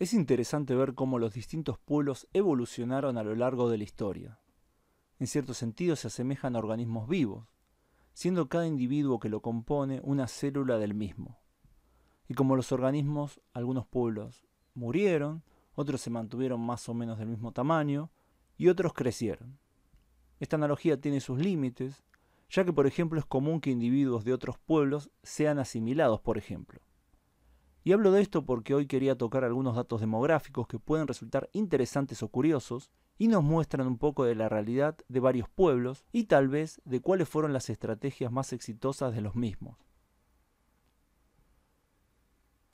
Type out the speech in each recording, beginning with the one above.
Es interesante ver cómo los distintos pueblos evolucionaron a lo largo de la historia. En cierto sentido se asemejan a organismos vivos, siendo cada individuo que lo compone una célula del mismo. Y como los organismos, algunos pueblos murieron, otros se mantuvieron más o menos del mismo tamaño, y otros crecieron. Esta analogía tiene sus límites, ya que por ejemplo es común que individuos de otros pueblos sean asimilados, por ejemplo. Y hablo de esto porque hoy quería tocar algunos datos demográficos que pueden resultar interesantes o curiosos y nos muestran un poco de la realidad de varios pueblos y tal vez de cuáles fueron las estrategias más exitosas de los mismos.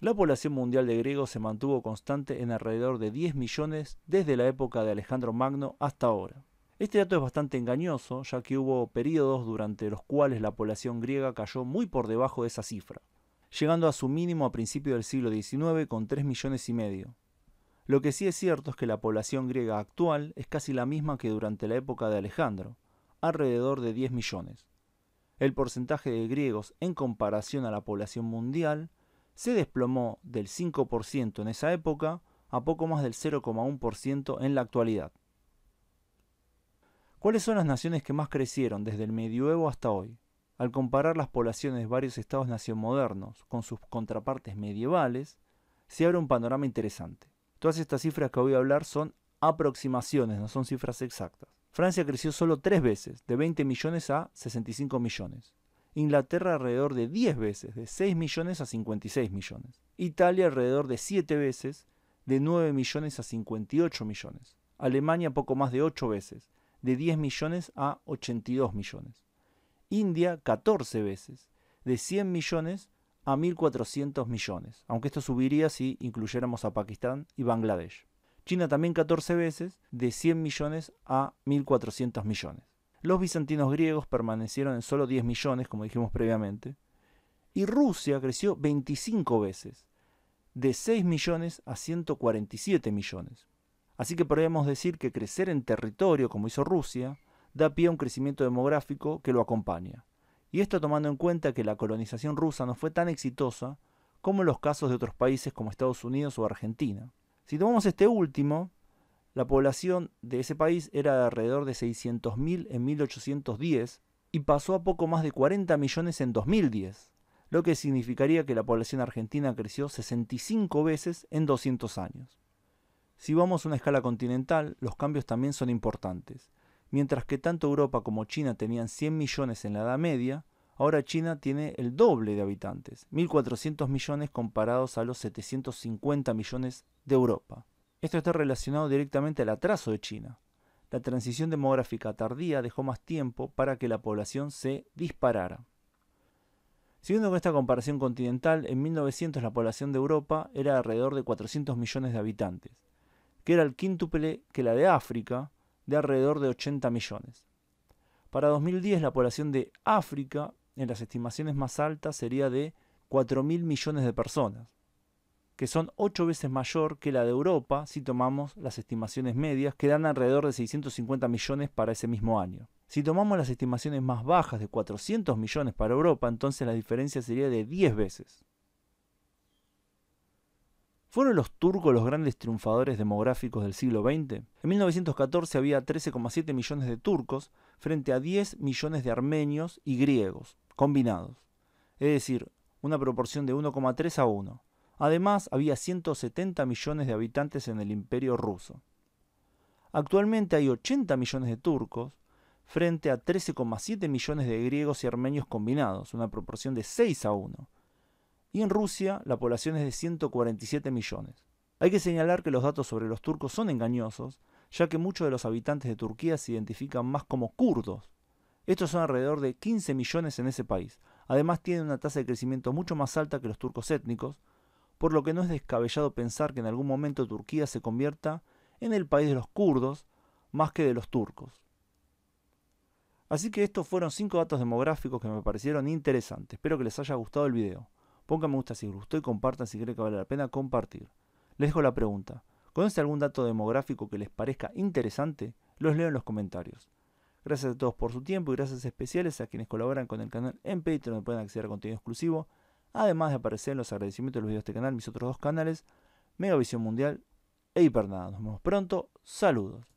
La población mundial de griegos se mantuvo constante en alrededor de 10 millones desde la época de Alejandro Magno hasta ahora. Este dato es bastante engañoso, ya que hubo periodos durante los cuales la población griega cayó muy por debajo de esa cifra llegando a su mínimo a principios del siglo XIX con 3 millones y medio. Lo que sí es cierto es que la población griega actual es casi la misma que durante la época de Alejandro, alrededor de 10 millones. El porcentaje de griegos en comparación a la población mundial se desplomó del 5% en esa época a poco más del 0,1% en la actualidad. ¿Cuáles son las naciones que más crecieron desde el medioevo hasta hoy? Al comparar las poblaciones de varios estados-nación modernos con sus contrapartes medievales, se abre un panorama interesante. Todas estas cifras que voy a hablar son aproximaciones, no son cifras exactas. Francia creció solo tres veces, de 20 millones a 65 millones. Inglaterra alrededor de 10 veces, de 6 millones a 56 millones. Italia alrededor de 7 veces, de 9 millones a 58 millones. Alemania poco más de 8 veces, de 10 millones a 82 millones. India 14 veces, de 100 millones a 1.400 millones, aunque esto subiría si incluyéramos a Pakistán y Bangladesh. China también 14 veces, de 100 millones a 1.400 millones. Los bizantinos griegos permanecieron en solo 10 millones, como dijimos previamente. Y Rusia creció 25 veces, de 6 millones a 147 millones. Así que podríamos decir que crecer en territorio, como hizo Rusia, da pie a un crecimiento demográfico que lo acompaña. Y esto tomando en cuenta que la colonización rusa no fue tan exitosa como en los casos de otros países como Estados Unidos o Argentina. Si tomamos este último, la población de ese país era de alrededor de 600.000 en 1810 y pasó a poco más de 40 millones en 2010, lo que significaría que la población argentina creció 65 veces en 200 años. Si vamos a una escala continental, los cambios también son importantes. Mientras que tanto Europa como China tenían 100 millones en la Edad Media, ahora China tiene el doble de habitantes, 1.400 millones comparados a los 750 millones de Europa. Esto está relacionado directamente al atraso de China. La transición demográfica tardía dejó más tiempo para que la población se disparara. Siguiendo con esta comparación continental, en 1900 la población de Europa era alrededor de 400 millones de habitantes, que era el quíntuple que la de África, de alrededor de 80 millones. Para 2010 la población de África, en las estimaciones más altas, sería de 4.000 millones de personas, que son 8 veces mayor que la de Europa si tomamos las estimaciones medias, que dan alrededor de 650 millones para ese mismo año. Si tomamos las estimaciones más bajas de 400 millones para Europa, entonces la diferencia sería de 10 veces. ¿Fueron los turcos los grandes triunfadores demográficos del siglo XX? En 1914 había 13,7 millones de turcos frente a 10 millones de armenios y griegos, combinados. Es decir, una proporción de 1,3 a 1. Además, había 170 millones de habitantes en el imperio ruso. Actualmente hay 80 millones de turcos frente a 13,7 millones de griegos y armenios combinados, una proporción de 6 a 1 y en Rusia la población es de 147 millones. Hay que señalar que los datos sobre los turcos son engañosos, ya que muchos de los habitantes de Turquía se identifican más como kurdos. Estos son alrededor de 15 millones en ese país. Además tiene una tasa de crecimiento mucho más alta que los turcos étnicos, por lo que no es descabellado pensar que en algún momento Turquía se convierta en el país de los kurdos más que de los turcos. Así que estos fueron cinco datos demográficos que me parecieron interesantes. Espero que les haya gustado el video. Pongan me gusta si les gustó y compartan si creen que vale la pena compartir. Les dejo la pregunta. ¿Conoce algún dato demográfico que les parezca interesante? Los leo en los comentarios. Gracias a todos por su tiempo y gracias especiales a quienes colaboran con el canal en Patreon donde pueden acceder a contenido exclusivo, además de aparecer en los agradecimientos de los videos de este canal, mis otros dos canales, Mega Visión Mundial e Hipernada. Nos vemos pronto, saludos.